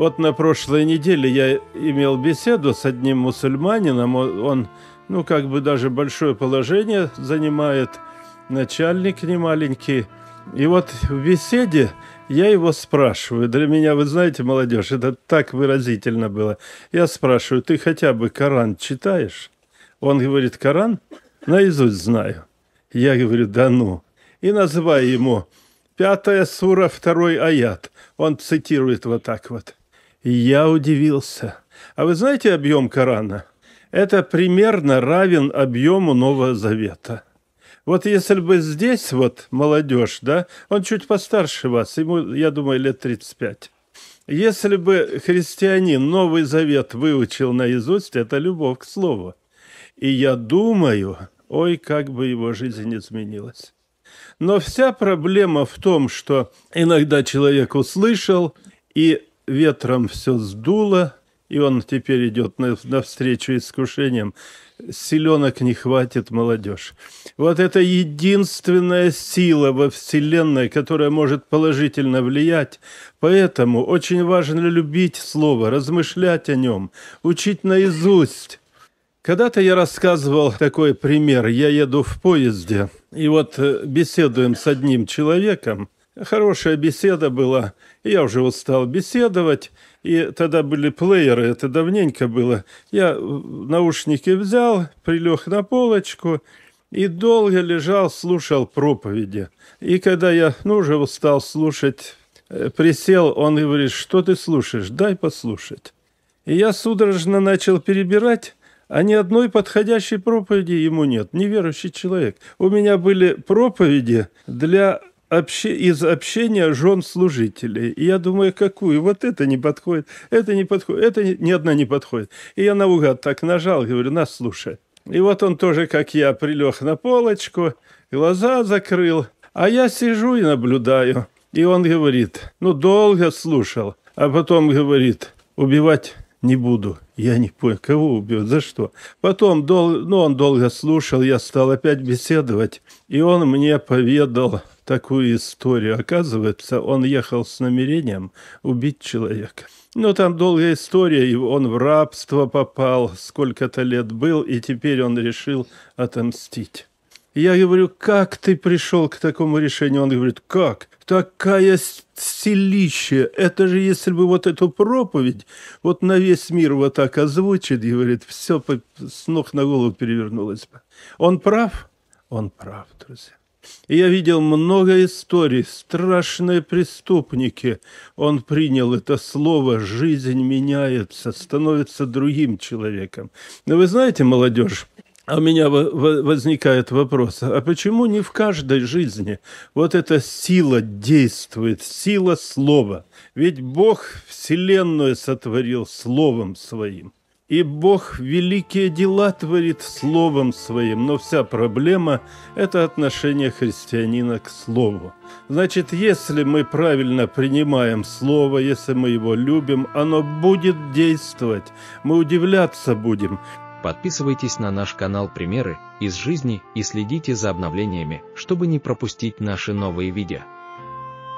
Вот на прошлой неделе я имел беседу с одним мусульманином, он, ну, как бы даже большое положение занимает, начальник не маленький. И вот в беседе я его спрашиваю, для меня, вы знаете, молодежь, это так выразительно было. Я спрашиваю, ты хотя бы Коран читаешь? Он говорит, Коран? Наизусть знаю. Я говорю, да ну. И называю ему пятая сура, второй аят. Он цитирует вот так вот я удивился. А вы знаете объем Корана? Это примерно равен объему Нового Завета. Вот если бы здесь вот молодежь, да, он чуть постарше вас, ему, я думаю, лет 35. Если бы христианин Новый Завет выучил наизусть, это любовь к слову. И я думаю, ой, как бы его жизнь изменилась. Но вся проблема в том, что иногда человек услышал, и ветром все сдуло, и он теперь идет навстречу искушениям. Селенок не хватит молодежь. Вот это единственная сила во Вселенной, которая может положительно влиять. Поэтому очень важно любить слово, размышлять о нем, учить наизусть. Когда-то я рассказывал такой пример. Я еду в поезде, и вот э, беседуем с одним человеком – Хорошая беседа была. Я уже вот стал беседовать, и тогда были плееры, это давненько было. Я наушники взял, прилег на полочку и долго лежал, слушал проповеди. И когда я, ну, уже вот стал слушать, э, присел, он говорит, что ты слушаешь, дай послушать. И я судорожно начал перебирать, а ни одной подходящей проповеди ему нет. Неверующий человек. У меня были проповеди для обще... из общения жен служителей. И я думаю, какую? Вот это не подходит, это не подходит, это не... ни одна не подходит. И я наугад так нажал, говорю, нас слушай. И вот он тоже, как я, прилег на полочку, глаза закрыл. А я сижу и наблюдаю. И он говорит, ну, долго слушал. А потом говорит, убивать не буду. Я не понял, кого убьет, за что? Потом дол... ну, он долго слушал, я стал опять беседовать, и он мне поведал такую историю. Оказывается, он ехал с намерением убить человека. Но ну, там долгая история, и он в рабство попал, сколько-то лет был, и теперь он решил отомстить. Я говорю, как ты пришел к такому решению? Он говорит, как? такая стилище! Это же если бы вот эту проповедь вот на весь мир вот так озвучит, и говорит, все с ног на голову перевернулось бы. Он прав? Он прав, друзья. И я видел много историй, страшные преступники. Он принял это слово, жизнь меняется, становится другим человеком. Но вы знаете, молодежь, а у меня возникает вопрос, а почему не в каждой жизни вот эта сила действует, сила слова? Ведь Бог Вселенную сотворил словом своим. И Бог великие дела творит словом своим, но вся проблема – это отношение христианина к слову. Значит, если мы правильно принимаем слово, если мы его любим, оно будет действовать, мы удивляться будем – Подписывайтесь на наш канал «Примеры» из жизни и следите за обновлениями, чтобы не пропустить наши новые видео.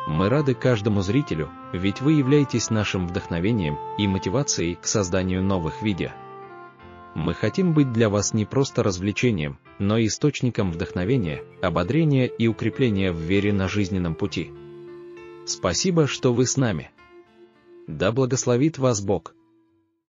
Мы рады каждому зрителю, ведь вы являетесь нашим вдохновением и мотивацией к созданию новых видео. Мы хотим быть для вас не просто развлечением, но и источником вдохновения, ободрения и укрепления в вере на жизненном пути. Спасибо, что вы с нами. Да благословит вас Бог!